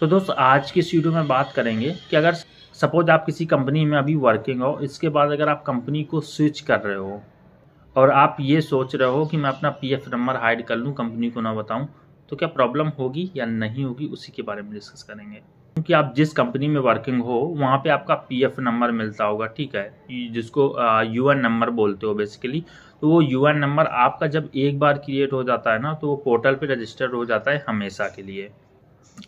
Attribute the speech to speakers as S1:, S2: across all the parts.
S1: तो दोस्त आज की इस वीडियो में बात करेंगे कि अगर सपोज आप किसी कंपनी में अभी वर्किंग हो इसके बाद अगर आप कंपनी को स्विच कर रहे हो और आप ये सोच रहे हो कि मैं अपना पीएफ नंबर हाइड कर लूँ कंपनी को ना बताऊँ तो क्या प्रॉब्लम होगी या नहीं होगी उसी के बारे में डिस्कस करेंगे क्योंकि आप जिस कंपनी में वर्किंग हो वहाँ पे आपका पीएफ नंबर मिलता होगा ठीक है जिसको यूएन नंबर बोलते हो बेसिकली तो वो यूएन नंबर आपका जब एक बार क्रिएट हो जाता है ना तो वो पोर्टल पे रजिस्टर हो जाता है हमेशा के लिए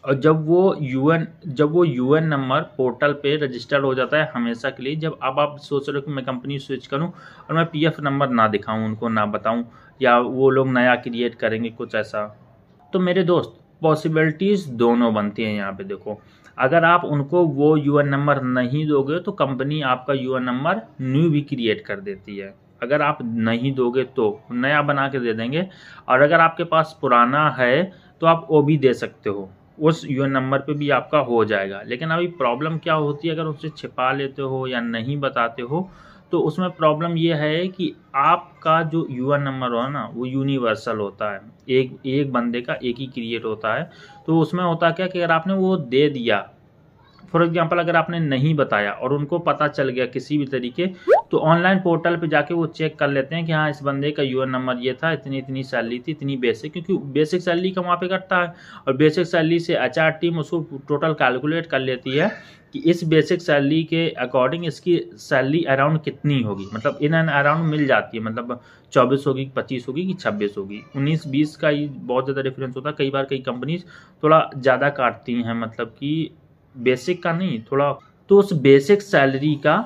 S1: और जब वो यूएन जब वो यूएन नंबर पोर्टल पे रजिस्टर्ड हो जाता है हमेशा के लिए जब अब आप सोच रहे हो कि मैं कंपनी स्विच करूं और मैं पीएफ नंबर ना दिखाऊं उनको ना बताऊं या वो लोग नया क्रिएट करेंगे कुछ ऐसा तो मेरे दोस्त पॉसिबिलिटीज़ दोनों बनती हैं यहाँ पे देखो अगर आप उनको वो एन नंबर नहीं दोगे तो कंपनी आपका एन नंबर न्यू भी क्रिएट कर देती है अगर आप नहीं दोगे तो नया बना के दे देंगे और अगर आपके पास पुराना है तो आप ओ भी दे सकते हो उस यू नंबर पे भी आपका हो जाएगा लेकिन अभी प्रॉब्लम क्या होती है अगर उसे छिपा लेते हो या नहीं बताते हो तो उसमें प्रॉब्लम यह है कि आपका जो यू नंबर हो ना वो यूनिवर्सल होता है एक एक बंदे का एक ही क्रिएट होता है तो उसमें होता क्या कि अगर आपने वो दे दिया फॉर एग्जाम्पल अगर आपने नहीं बताया और उनको पता चल गया किसी भी तरीके तो ऑनलाइन पोर्टल पे जाके वो चेक कर लेते हैं कि हाँ इस बंदे का यू नंबर ये था इतनी इतनी सैलरी थी इतनी बेसिक क्योंकि बेसिक सैलरी का वहाँ पे कटता है और बेसिक सैलरी से एच टीम उसको टोटल कैलकुलेट कर लेती है कि इस बेसिक सैलरी के अकॉर्डिंग इसकी सैलरी अराउंड कितनी होगी मतलब इन एंड अराउंड मिल जाती है मतलब चौबीस होगी पच्चीस होगी कि छब्बीस होगी उन्नीस बीस का ही बहुत ज़्यादा डिफरेंस होता है कई बार कई कंपनीज थोड़ा ज़्यादा काटती हैं मतलब कि बेसिक का नहीं थोड़ा तो उस बेसिक सैलरी का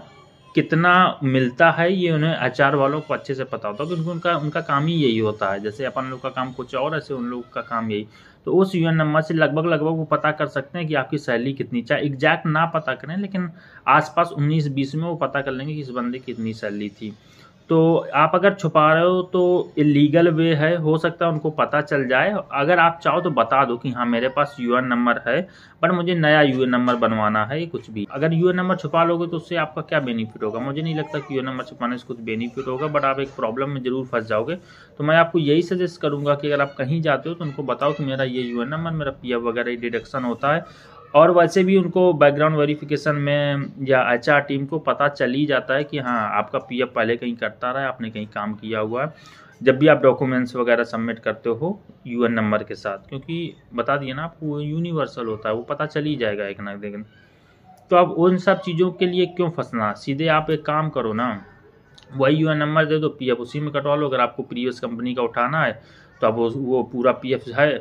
S1: कितना मिलता है ये उन्हें अचार वालों को अच्छे से पता होता है क्योंकि उनका उनका काम ही यही होता है जैसे अपन लोग का काम कुछ और ऐसे उन लोग का काम यही तो उस यू नंबर से लगभग लगभग वो पता कर सकते हैं कि आपकी सैलरी कितनी चाहे एग्जैक्ट ना पता करें लेकिन आसपास 19-20 में वो पता कर लेंगे कि इस बंदे की इतनी सैलरी थी तो आप अगर छुपा रहे हो तो इलीगल वे है हो सकता है उनको पता चल जाए अगर आप चाहो तो बता दो कि हाँ मेरे पास यू नंबर है बट मुझे नया यू नंबर बनवाना है कुछ भी अगर यू नंबर छुपा लोगे तो उससे आपका क्या बेनिफिट होगा मुझे नहीं लगता कि यू नंबर छुपाने से कुछ बेनिफिट होगा बट आप एक प्रॉब्लम में ज़रूर फंस जाओगे तो मैं आपको यही सजेस्ट करूँगा कि अगर आप कहीं जाते हो तो उनको बताओ कि मेरा ये यू नंबर मेरा पी वगैरह डिडक्शन होता है और वैसे भी उनको बैकग्राउंड वेरिफिकेशन में या एच टीम को पता चल ही जाता है कि हाँ आपका पी पहले कहीं करता रहा है आपने कहीं काम किया हुआ है जब भी आप डॉक्यूमेंट्स वगैरह सबमिट करते हो यू नंबर के साथ क्योंकि बता दिए ना आपको यूनिवर्सल होता है वो पता चल ही जाएगा एक ना एक दिन तो आप उन सब चीज़ों के लिए क्यों फंसना सीधे आप एक काम करो ना वही यू नंबर दे दो पी उसी में कटवा लो अगर आपको प्रीवियस कंपनी का उठाना है तो आप वो पूरा पी है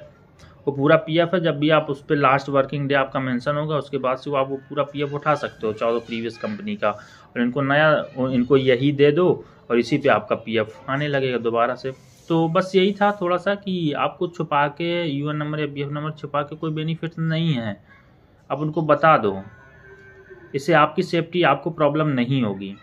S1: वो पूरा पी है जब भी आप उस पर लास्ट वर्किंग डे आपका मैंसन होगा उसके बाद से वो आप वो पूरा पी उठा सकते हो चाहो प्रीवियस कंपनी का और इनको नया इनको यही दे दो और इसी पर आपका पी आने लगेगा दोबारा से तो बस यही था थोड़ा सा कि आपको छुपा के यू नंबर या बी नंबर छुपा के कोई बेनिफिट नहीं है आप उनको बता दो इससे आपकी सेफ्टी आपको प्रॉब्लम नहीं होगी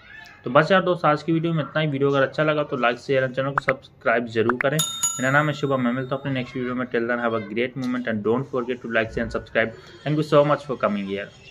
S1: तो बस यार दोस्त आज की वीडियो में इतना ही वीडियो अगर अच्छा लगा तो लाइक शेयर चैनल को सब्सक्राइब जरूर करें मेरा नाम है शुभम मैं मिलता हूँ अपने नेक्स्ट वीडियो में till then have a great moment and don't forget to like share and subscribe thank you so much for coming year